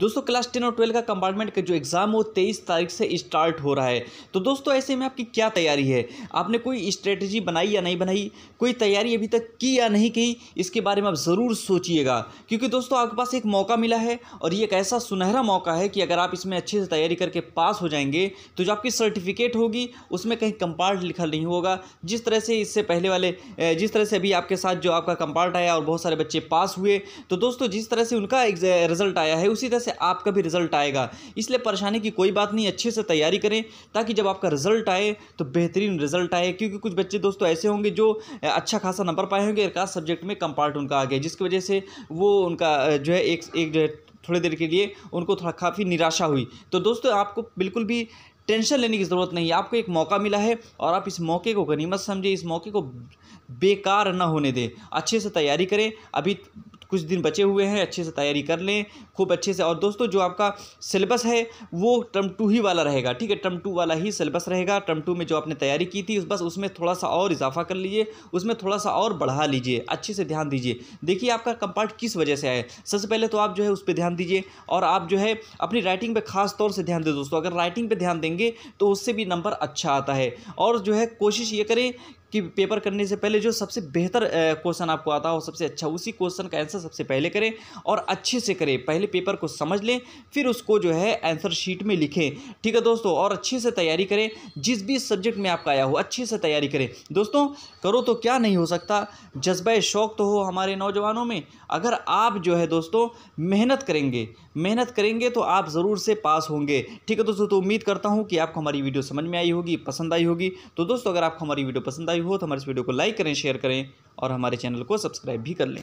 दोस्तों class ten और twelve का कंपार्टमेंट का जो एग्ज़ाम वो तेईस तारीख से स्टार्ट हो रहा है तो दोस्तों ऐसे में आपकी क्या तैयारी है आपने कोई स्ट्रेटजी बनाई या नहीं बनाई कोई तैयारी अभी तक की या नहीं की इसके बारे में आप ज़रूर सोचिएगा क्योंकि दोस्तों आपके पास एक मौका मिला है और ये एक ऐसा सुनहरा मौका है कि अगर आप इसमें अच्छे से तैयारी करके पास हो जाएंगे तो जो आपकी सर्टिफिकेट होगी उसमें कहीं कंपार्ट लिखा नहीं होगा जिस तरह से इससे पहले वाले जिस तरह से अभी आपके साथ जो आपका कंपार्ट आया और बहुत सारे बच्चे पास हुए तो दोस्तों जिस तरह से उनका रिजल्ट आया है उसी तरह से से आपका भी रिजल्ट आएगा इसलिए परेशानी की कोई बात नहीं अच्छे से तैयारी करें ताकि जब आपका रिजल्ट आए तो बेहतरीन रिजल्ट आए क्योंकि कुछ बच्चे दोस्तों ऐसे होंगे जो अच्छा खासा नंबर पाए होंगे एक सब्जेक्ट में कम पार्ट उनका आ गया जिसकी वजह से वो उनका जो है एक एक जो है थोड़ी देर के लिए उनको थोड़ा काफ़ी निराशा हुई तो दोस्तों आपको बिल्कुल भी टेंशन लेने की ज़रूरत नहीं है आपको एक मौका मिला है और आप इस मौके को गनीमत समझें इस मौके को बेकार ना होने दें अच्छे से तैयारी करें अभी कुछ दिन बचे हुए हैं अच्छे से तैयारी कर लें खूब अच्छे से और दोस्तों जो आपका सिलेबस है वो टर्म टू ही वाला रहेगा ठीक है टर्म टू वाला ही सिलेबस रहेगा टर्म टू में जो आपने तैयारी की थी बस उसमें थोड़ा सा और इजाफा कर लीजिए उसमें थोड़ा सा और बढ़ा लीजिए अच्छे से ध्यान दीजिए देखिए आपका कंपार्ट किस वजह से आए सबसे पहले तो आप जो है उस पर ध्यान दीजिए और आप जो है अपनी राइटिंग पर खास तौर से ध्यान दें दोस्तों अगर राइटिंग पर ध्यान देंगे तो उससे भी नंबर अच्छा आता है और जो है कोशिश ये करें कि पेपर करने से पहले जो सबसे बेहतर क्वेश्चन आपको आता हो सबसे अच्छा उसी क्वेश्चन का आंसर सबसे पहले करें और अच्छे से करें पहले पेपर को समझ लें फिर उसको जो है आंसर शीट में लिखें ठीक है दोस्तों और अच्छे से तैयारी करें जिस भी सब्जेक्ट में आपका आया हो अच्छे से तैयारी करें दोस्तों करो तो क्या नहीं हो सकता जज्बा शौक़ तो हो हमारे नौजवानों में अगर आप जो है दोस्तों मेहनत करेंगे मेहनत करेंगे तो आप ज़रूर से पास होंगे ठीक है दोस्तों तो उम्मीद करता हूँ कि आपको हमारी वीडियो समझ में आई होगी पसंद आई होगी तो दोस्तों अगर आपको हमारी वीडियो पसंद आई आई तो हमारे इस वीडियो को लाइक करें शेयर करें और हमारे चैनल को सब्सक्राइब भी कर लें